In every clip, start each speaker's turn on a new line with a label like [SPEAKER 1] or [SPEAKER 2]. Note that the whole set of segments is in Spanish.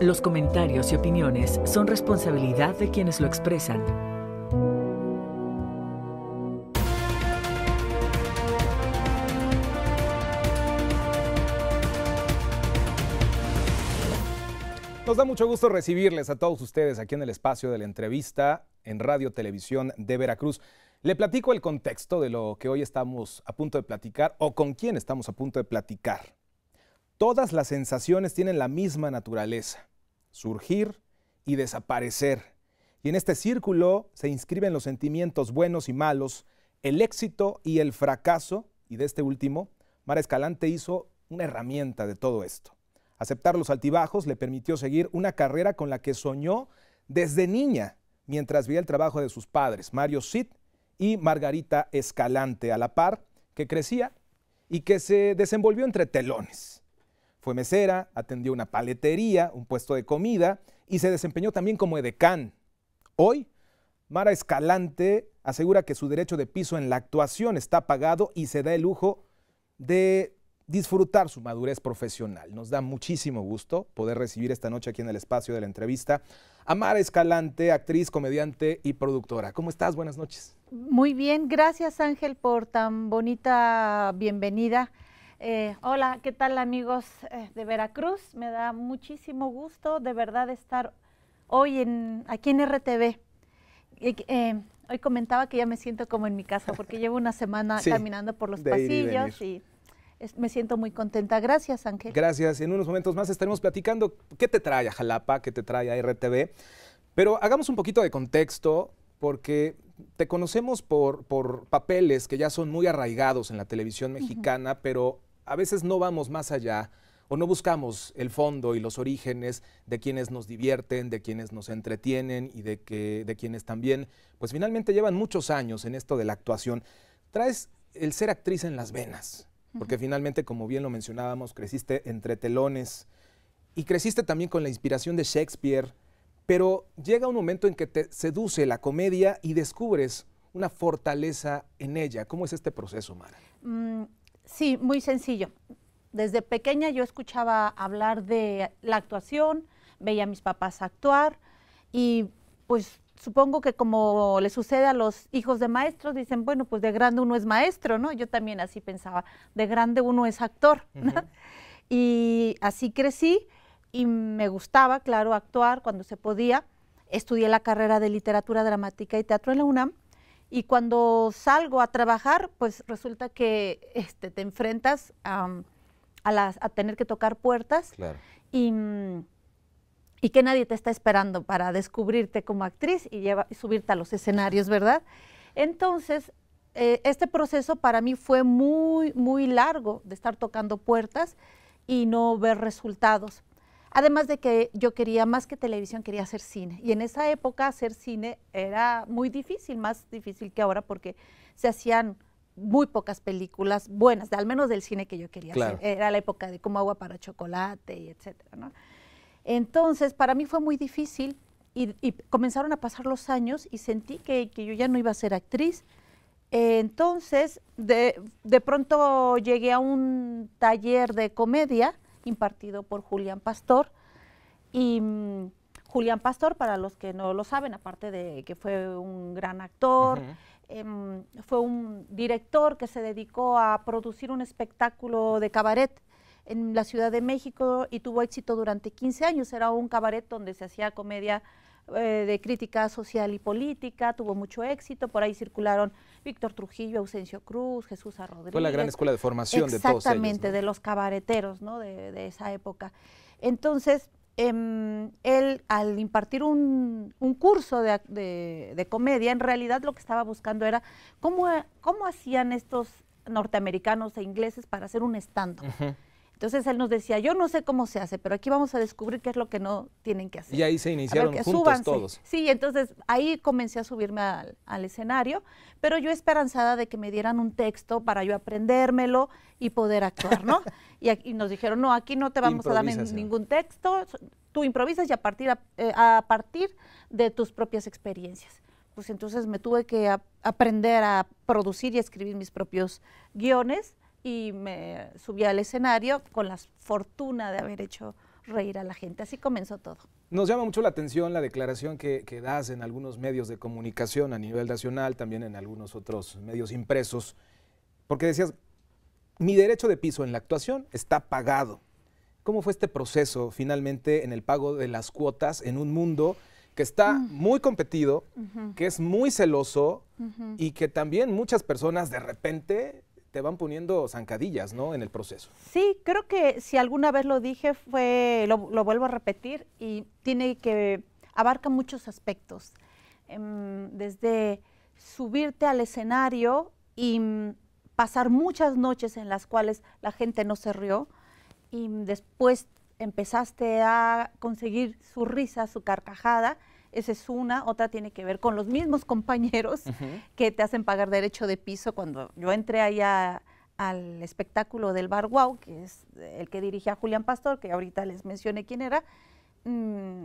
[SPEAKER 1] Los comentarios y opiniones son responsabilidad de quienes lo expresan. Nos da mucho gusto recibirles a todos ustedes aquí en el espacio de la entrevista en Radio Televisión de Veracruz. Le platico el contexto de lo que hoy estamos a punto de platicar o con quién estamos a punto de platicar. Todas las sensaciones tienen la misma naturaleza, surgir y desaparecer. Y en este círculo se inscriben los sentimientos buenos y malos, el éxito y el fracaso, y de este último, Mara Escalante hizo una herramienta de todo esto. Aceptar los altibajos le permitió seguir una carrera con la que soñó desde niña, mientras veía el trabajo de sus padres, Mario Sid y Margarita Escalante, a la par que crecía y que se desenvolvió entre telones. Fue mesera, atendió una paletería, un puesto de comida y se desempeñó también como edecán. Hoy, Mara Escalante asegura que su derecho de piso en la actuación está pagado y se da el lujo de disfrutar su madurez profesional. Nos da muchísimo gusto poder recibir esta noche aquí en el espacio de la entrevista a Mara Escalante, actriz, comediante y productora. ¿Cómo estás? Buenas noches.
[SPEAKER 2] Muy bien, gracias Ángel por tan bonita bienvenida. Eh, hola, ¿qué tal amigos eh, de Veracruz? Me da muchísimo gusto de verdad estar hoy en, aquí en RTV. Eh, hoy comentaba que ya me siento como en mi casa porque llevo una semana caminando por los pasillos y, me siento muy contenta. Gracias, Ángel.
[SPEAKER 1] Gracias. En unos momentos más estaremos platicando qué te trae a Jalapa, qué te trae a RTV. Pero hagamos un poquito de contexto porque te conocemos por, por papeles que ya son muy arraigados en la televisión mexicana, pero a veces no vamos más allá o no buscamos el fondo y los orígenes de quienes nos divierten, de quienes nos entretienen y de, que, de quienes también, pues finalmente llevan muchos años en esto de la actuación. Traes el ser actriz en las venas, porque finalmente, como bien lo mencionábamos, creciste entre telones y creciste también con la inspiración de Shakespeare, pero llega un momento en que te seduce la comedia y descubres una fortaleza en ella. ¿Cómo es este proceso, Mara?
[SPEAKER 2] Mm, Sí, muy sencillo. Desde pequeña yo escuchaba hablar de la actuación, veía a mis papás actuar y pues supongo que como le sucede a los hijos de maestros, dicen, bueno, pues de grande uno es maestro, ¿no? Yo también así pensaba, de grande uno es actor. Y así crecí y me gustaba, claro, actuar cuando se podía. Estudié la carrera de literatura dramática y teatro en la UNAM y cuando salgo a trabajar, pues resulta que este, te enfrentas a, tener que tocar puertas y, que nadie te está esperando para descubrirte como actriz y, y subirte a los escenarios, ¿verdad? Entonces, eh, este proceso para mí fue muy, muy largo de estar tocando puertas y no ver resultados. Además de que yo quería más que televisión, quería hacer cine. Y en esa época hacer cine era muy difícil, más difícil que ahora porque se hacían muy pocas películas buenas, de, al menos del cine que yo quería hacer. Era la época de como agua para chocolate y etcétera, Entonces, para mí fue muy difícil y, comenzaron a pasar los años y sentí que, yo ya no iba a ser actriz. entonces, de, de, pronto llegué a un taller de comedia impartido por Julián Pastor. Y mm, Julián Pastor, para los que no lo saben, aparte de que fue un gran actor, em, fue un director que se dedicó a producir un espectáculo de cabaret en la Ciudad de México y tuvo éxito durante 15 años. Era un cabaret donde se hacía comedia eh, de crítica social y política, tuvo mucho éxito, por ahí circularon Víctor Trujillo, Ausencio Cruz, Jesús A. Fue la gran escuela de formación de todos ellos. Exactamente, de los cabareteros ¿no? de, esa época. Entonces, em, él al impartir un, curso de, de, comedia, en realidad lo que estaba buscando era cómo, cómo hacían estos norteamericanos e ingleses para hacer un stand entonces él nos decía, yo no sé cómo se hace, pero aquí vamos a descubrir qué es lo que no tienen que hacer. Y
[SPEAKER 1] ahí se iniciaron juntos todos.
[SPEAKER 2] Sí, entonces ahí comencé a subirme al, escenario, pero yo esperanzada de que me dieran un texto para yo aprendérmelo y poder actuar, ¿no? y, nos dijeron, no, aquí no te vamos a dar ningún texto, tú improvisas y a partir, eh, a, partir de tus propias experiencias pues entonces me tuve que aprender a producir y escribir mis propios guiones y me subí al escenario con la fortuna de haber hecho reír a la gente. Así comenzó todo.
[SPEAKER 1] Nos llama mucho la atención la declaración que, das en algunos medios de comunicación a nivel nacional, también en algunos otros medios impresos, porque decías, mi derecho de piso en la actuación está pagado. ¿Cómo fue este proceso finalmente en el pago de las cuotas en un mundo que está mm. muy competido, que es muy celoso y que también muchas personas de repente te van poniendo zancadillas, ¿no? En el proceso.
[SPEAKER 2] Sí, creo que si alguna vez lo dije, fue, lo, vuelvo a repetir, y tiene que, abarca muchos aspectos. Em, desde subirte al escenario y mm, pasar muchas noches en las cuales la gente no se rió, y después empezaste a conseguir su risa, su carcajada, esa es una. Otra tiene que ver con los mismos compañeros que te hacen pagar derecho de piso. Cuando yo entré allá al espectáculo del Bar Wow, que es el que dirigía Julián Pastor, que ahorita les mencioné quién era, mm,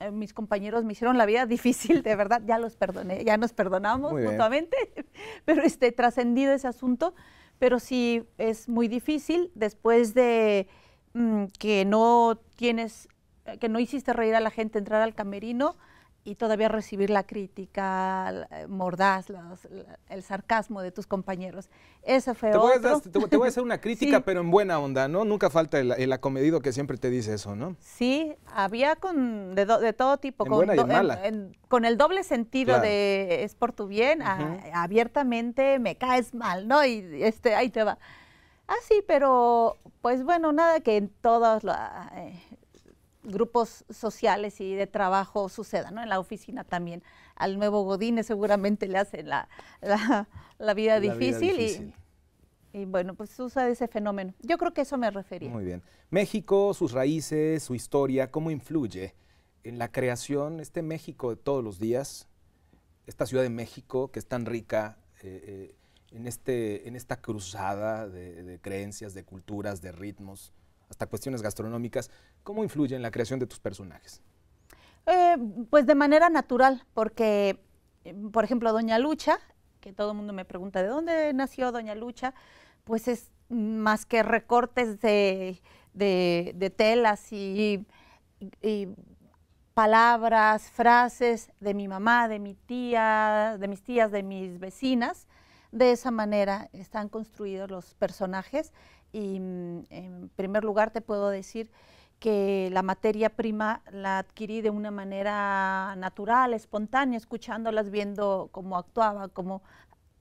[SPEAKER 2] eh, mis compañeros me hicieron la vida difícil, de verdad, ya los perdoné, ya nos perdonamos mutuamente, pero este, trascendido ese asunto, pero sí es muy difícil después de mm, que no tienes, eh, que no hiciste reír a la gente entrar al camerino, y todavía recibir la crítica eh, mordaz, el sarcasmo de tus compañeros. eso fue te te,
[SPEAKER 1] voy a hacer una crítica, pero en buena onda, ¿no? Nunca falta el, acomedido que siempre te dice eso, ¿no?
[SPEAKER 2] Sí, había con de, todo tipo. con, buena con el doble sentido de es por tu bien, abiertamente me caes mal, ¿no? Y este, ahí te va. Ah, sí, pero pues bueno, nada que en todas las grupos sociales y de trabajo suceda, ¿no? En la oficina también. Al nuevo Godine eh, seguramente le hace la, la, vida, difícil y, y bueno, pues usa ese fenómeno. Yo creo que eso me refería. Muy
[SPEAKER 1] bien. México, sus raíces, su historia, ¿cómo influye en la creación, este México de todos los días, esta Ciudad de México que es tan rica eh, eh, en, este, en esta cruzada de, de creencias, de culturas, de ritmos? hasta cuestiones gastronómicas, ¿cómo influye en la creación de tus personajes?
[SPEAKER 2] Eh, pues de manera natural, porque, por ejemplo, Doña Lucha, que todo el mundo me pregunta de dónde nació Doña Lucha, pues es más que recortes de, telas y palabras, frases de mi mamá, de mi tía, de mis tías, de mis vecinas. De esa manera están construidos los personajes y mm, en primer lugar te puedo decir que la materia prima la adquirí de una manera natural, espontánea, escuchándolas, viendo cómo actuaban, cómo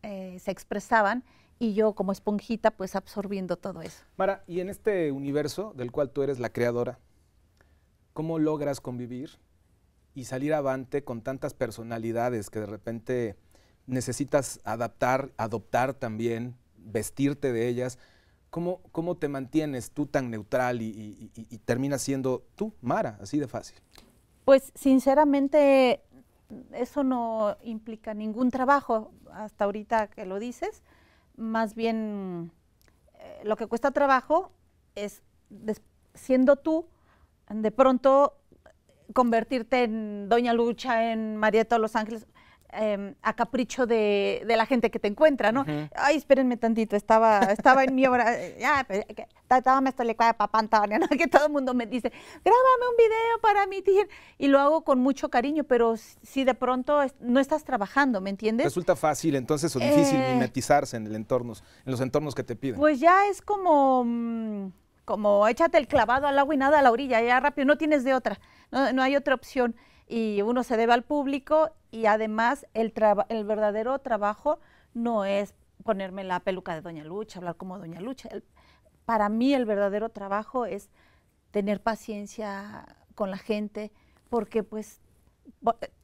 [SPEAKER 2] eh, se expresaban y yo como esponjita pues absorbiendo todo eso.
[SPEAKER 1] Mara, y en este universo del cual tú eres la creadora, ¿cómo logras convivir y salir avante con tantas personalidades que de repente necesitas adaptar, adoptar también, vestirte de ellas? ¿Cómo, te mantienes tú tan neutral y, terminas siendo tú, Mara, así de fácil?
[SPEAKER 2] Pues sinceramente eso no implica ningún trabajo hasta ahorita que lo dices. Más bien eh, lo que cuesta trabajo es siendo tú, de pronto convertirte en Doña Lucha, en Marieta de los Ángeles. Em, a capricho de, la gente que te encuentra, ¿no? Ay, espérenme tantito, estaba, estaba en mi obra, ya, pues, me estoy le papá ¿no? que todo el mundo me dice, grábame un video para mi y lo hago con mucho cariño, pero si de pronto no estás trabajando, ¿me entiendes? Resulta
[SPEAKER 1] fácil entonces o difícil eh, mimetizarse en, el en los entornos que te piden.
[SPEAKER 2] Pues ya es como... Mm, como échate el clavado al agua y nada a la orilla, ya rápido, no tienes de otra, no, no hay otra opción. Y uno se debe al público y además el, el verdadero trabajo no es ponerme la peluca de Doña Lucha, hablar como Doña Lucha. para mí el verdadero trabajo es tener paciencia con la gente, porque pues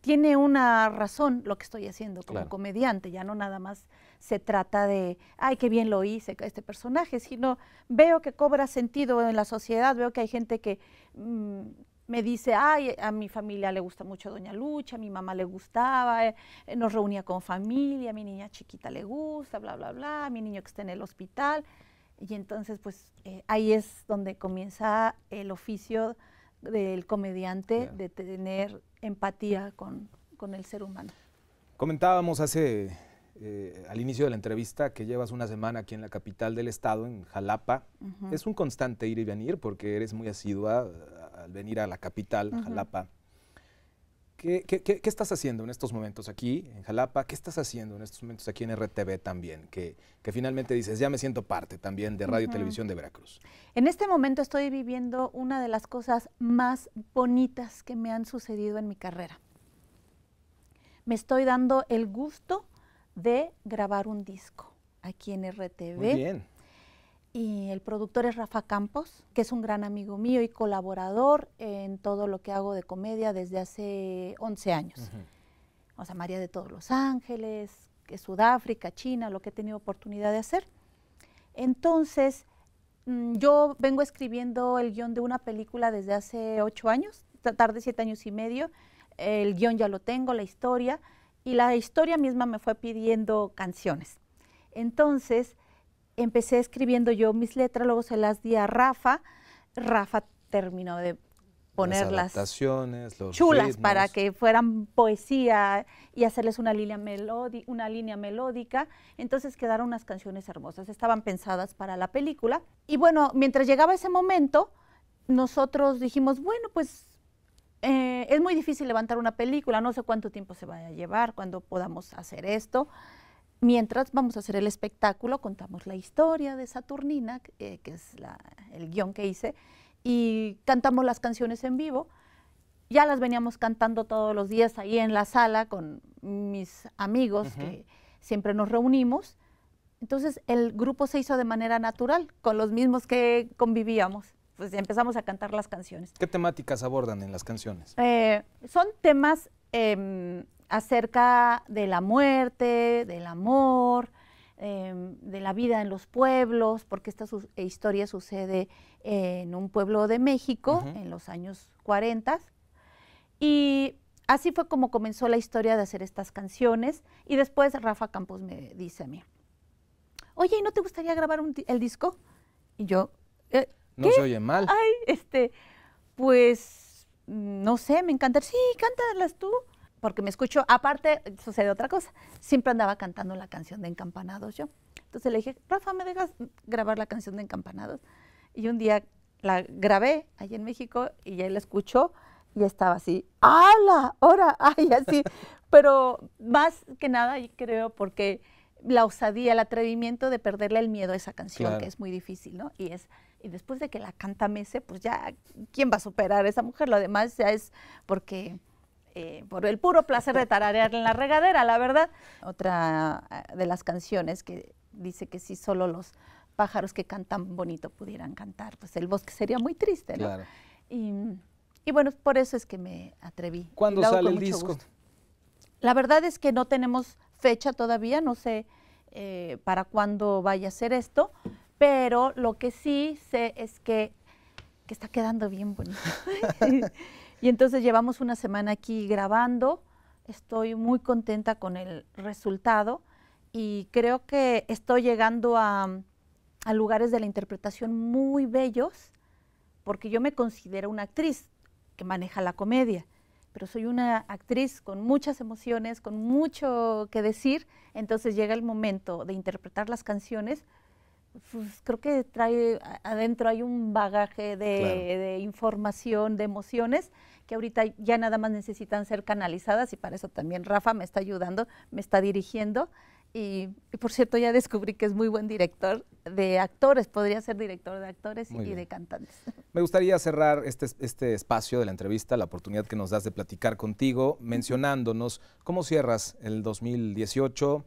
[SPEAKER 2] tiene una razón lo que estoy haciendo como comediante, ya no nada más se trata de, ay, qué bien lo hice este personaje, sino veo que cobra sentido en la sociedad, veo que hay gente que... Mm, me dice, ay, a mi familia le gusta mucho Doña Lucha, a mi mamá le gustaba, eh, eh, nos reunía con familia, a mi niña chiquita le gusta, bla, bla, bla, a mi niño que está en el hospital. Y entonces, pues eh, ahí es donde comienza el oficio del comediante de tener empatía con, con el ser humano.
[SPEAKER 1] Comentábamos hace eh, al inicio de la entrevista que llevas una semana aquí en la capital del estado, en Jalapa. Es un constante ir y venir porque eres muy asidua al venir a la capital, Jalapa. ¿Qué, estás haciendo en estos momentos aquí en Jalapa? ¿Qué estás haciendo en estos momentos aquí en RTV también? Que, finalmente dices, ya me siento parte también de Radio Televisión de Veracruz.
[SPEAKER 2] En este momento estoy viviendo una de las cosas más bonitas que me han sucedido en mi carrera. Me estoy dando el gusto de grabar un disco aquí en RTV. Y el productor es Rafa Campos, que es un gran amigo mío y colaborador en todo lo que hago de comedia desde hace 11 años. O sea, María de todos los Ángeles, que Sudáfrica, China, lo que he tenido oportunidad de hacer. Entonces, mm, yo vengo escribiendo el guión de una película desde hace 8 años, tarde 7 años y medio. El guión ya lo tengo, la historia y la historia misma me fue pidiendo canciones. Entonces empecé escribiendo yo mis letras, luego se las di a Rafa. Rafa terminó de ponerlas las
[SPEAKER 1] chulas para que
[SPEAKER 2] fueran poesía y hacerles una línea, una línea melódica. Entonces quedaron unas canciones hermosas, estaban pensadas para la película. Y bueno, mientras llegaba ese momento, nosotros dijimos, bueno, pues eh, es muy difícil levantar una película, no sé cuánto tiempo se va a llevar, cuándo podamos hacer esto. Mientras vamos a hacer el espectáculo, contamos la historia de Saturnina, eh, que es el guión que hice, y cantamos las canciones en vivo. Ya las veníamos cantando todos los días ahí en la sala con mis amigos, que siempre nos reunimos. Entonces el grupo se hizo de manera natural, con los mismos que convivíamos pues empezamos a cantar las canciones.
[SPEAKER 1] ¿Qué temáticas abordan en las canciones?
[SPEAKER 2] Eh, son temas em, acerca de la muerte, del amor, em, de la vida en los pueblos, porque esta eh, historia sucede en un pueblo de México en los años 40. Y así fue como comenzó la historia de hacer estas canciones. Y después Rafa Campos me dice a mí, oye, ¿no te gustaría grabar el disco? Y yo, eh,
[SPEAKER 1] no se oye mal. Ay,
[SPEAKER 2] este, pues, no sé, me encanta. Sí, cántalas tú. Porque me escucho. Aparte, sucede otra cosa. Siempre andaba cantando la canción de Encampanados yo. Entonces le dije, Rafa, ¿me dejas grabar la canción de Encampanados? Y un día la grabé ahí en México y él la escuchó y estaba así, ¡ala! ahora, ¡Ay, así! Pero más que nada, creo, porque la osadía, el atrevimiento de perderle el miedo a esa canción, que es muy difícil, ¿no? Y es y después de que la canta Mese, pues ya, ¿quién va a superar a esa mujer? Lo demás ya es porque, eh, por el puro placer de tararear en la regadera, la verdad. Otra eh, de las canciones que dice que si solo los pájaros que cantan bonito pudieran cantar, pues el bosque sería muy triste, ¿no? Claro. Y, bueno, por eso es que me atreví. ¿Cuándo sale el disco? La verdad es que no tenemos fecha todavía, no sé eh, para cuándo vaya a ser esto, pero lo que sí sé es que, está quedando bien bonito. y entonces llevamos una semana aquí grabando, estoy muy contenta con el resultado y creo que estoy llegando a lugares de la interpretación muy bellos, porque yo me considero una actriz que maneja la comedia pero soy una actriz con muchas emociones, con mucho que decir, entonces llega el momento de interpretar las canciones, pues, creo que trae adentro hay un bagaje de, información, de emociones que ahorita ya nada más necesitan ser canalizadas y para eso también Rafa me está ayudando, me está dirigiendo. Y, por cierto, ya descubrí que es muy buen director de actores, podría ser director de actores y de cantantes.
[SPEAKER 1] Me gustaría cerrar este, este, espacio de la entrevista, la oportunidad que nos das de platicar contigo, mencionándonos cómo cierras el 2018,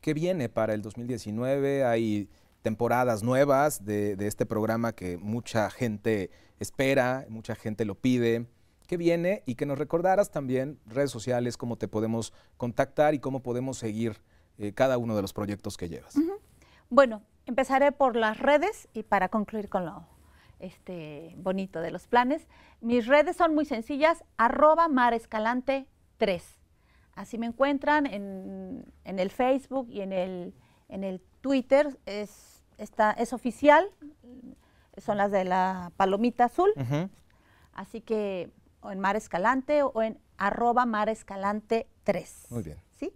[SPEAKER 1] qué viene para el 2019, hay temporadas nuevas de, este programa que mucha gente espera, mucha gente lo pide qué viene y que nos recordaras también redes sociales, cómo te podemos contactar y cómo podemos seguir eh, cada uno de los proyectos que llevas.
[SPEAKER 2] Bueno, empezaré por las redes y para concluir con lo este, bonito de los planes. Mis redes son muy sencillas, arroba marescalante 3. Así me encuentran en, en, el Facebook y en el, Twitter. Es, es oficial, son las de la palomita azul. Así que o en Mar Escalante o en arroba Mar 3. Muy bien. ¿sí?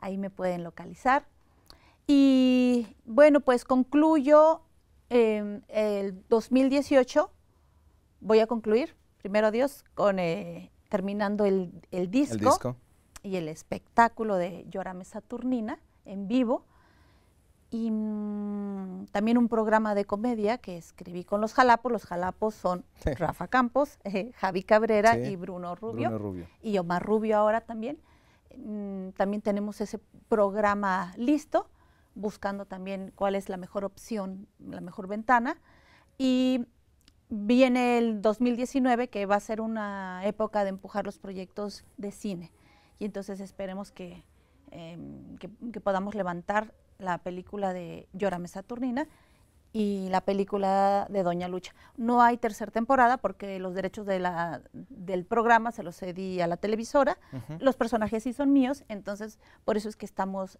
[SPEAKER 2] ahí me pueden localizar. Y bueno, pues concluyo em, el 2018, voy a concluir, primero Dios, con eh, terminando el, disco y el espectáculo de Llorame Saturnina en vivo y mm, también un programa de comedia que escribí con los jalapos. Los jalapos son Rafa Campos, eh, Javi Cabrera y Bruno Rubio, Y Omar Rubio ahora también. Mm, también tenemos ese programa listo, buscando también cuál es la mejor opción, la mejor ventana. Y viene el 2019, que va a ser una época de empujar los proyectos de cine. Y entonces esperemos que, em, que, podamos levantar la película de Llórame Saturnina, y la película de Doña Lucha. No hay tercera temporada porque los derechos de la, del programa se los cedí a la televisora. Los personajes sí son míos, entonces por eso es que estamos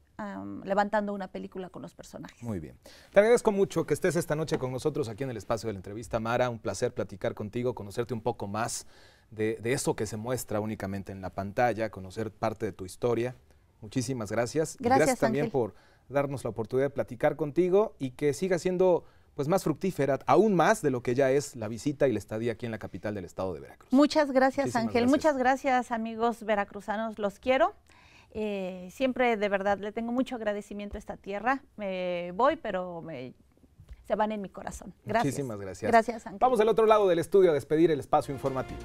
[SPEAKER 2] levantando una película con los personajes.
[SPEAKER 1] Muy bien. Te agradezco mucho que estés esta noche con nosotros aquí en el espacio de la entrevista, Mara. Un placer platicar contigo, conocerte un poco más de, eso que se muestra únicamente en la pantalla, conocer parte de tu historia. Muchísimas gracias. Gracias, también por darnos la oportunidad de platicar contigo y que siga siendo pues más fructífera, aún más de lo que ya es la visita y la estadía aquí en la capital del estado de Veracruz.
[SPEAKER 2] Muchas gracias Ángel, muchas gracias amigos veracruzanos, los quiero. Eh, siempre de verdad le tengo mucho agradecimiento a esta tierra. Me voy, pero me, se van en mi corazón. Gracias. Muchísimas gracias. Gracias, Ángel. Vamos al otro
[SPEAKER 1] lado del estudio a despedir el espacio informativo.